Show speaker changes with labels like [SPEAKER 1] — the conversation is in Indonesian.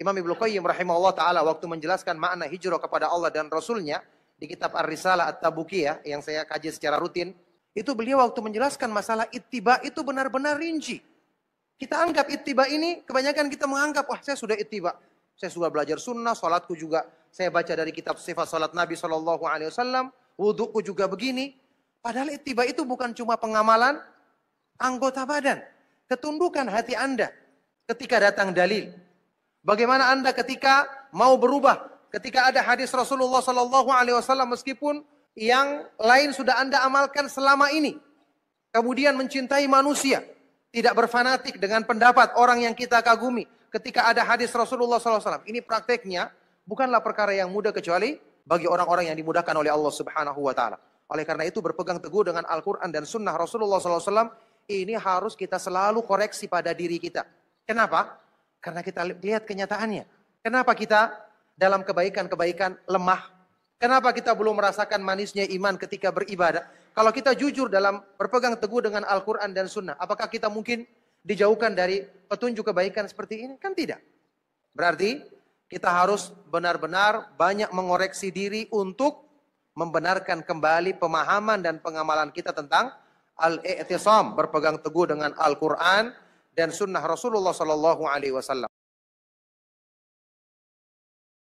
[SPEAKER 1] Imam Ibnu Qayyim rahimahullah taala waktu menjelaskan makna hijrah kepada Allah dan Rasulnya di kitab Ar-Risalah At-Tabukiyah yang saya kaji secara rutin, itu beliau waktu menjelaskan masalah ittiba itu benar-benar rinci. Kita anggap ittiba ini, kebanyakan kita menganggap, wah saya sudah ittiba. Saya sudah belajar sunnah, sholatku juga. Saya baca dari kitab sifat sholat Nabi Shallallahu Alaihi Wasallam, wudukku juga begini. Padahal ittiba itu bukan cuma pengamalan anggota badan. Ketundukan hati Anda ketika datang dalil Bagaimana Anda ketika mau berubah? Ketika ada hadis Rasulullah Sallallahu Alaihi Wasallam meskipun yang lain sudah Anda amalkan selama ini. Kemudian mencintai manusia. Tidak berfanatik dengan pendapat orang yang kita kagumi. Ketika ada hadis Rasulullah SAW. Ini prakteknya bukanlah perkara yang mudah kecuali bagi orang-orang yang dimudahkan oleh Allah Subhanahu Wa Taala. Oleh karena itu berpegang teguh dengan Al-Quran dan Sunnah Rasulullah SAW ini harus kita selalu koreksi pada diri kita. Kenapa? Karena kita lihat kenyataannya. Kenapa kita dalam kebaikan-kebaikan lemah? Kenapa kita belum merasakan manisnya iman ketika beribadah? Kalau kita jujur dalam berpegang teguh dengan Al-Quran dan Sunnah, apakah kita mungkin dijauhkan dari petunjuk kebaikan seperti ini? Kan tidak. Berarti kita harus benar-benar banyak mengoreksi diri untuk membenarkan kembali pemahaman dan pengamalan kita tentang al-i'tisam, berpegang teguh dengan Al-Quran, dan sunnah Rasulullah Shallallahu Alaihi Wasallam.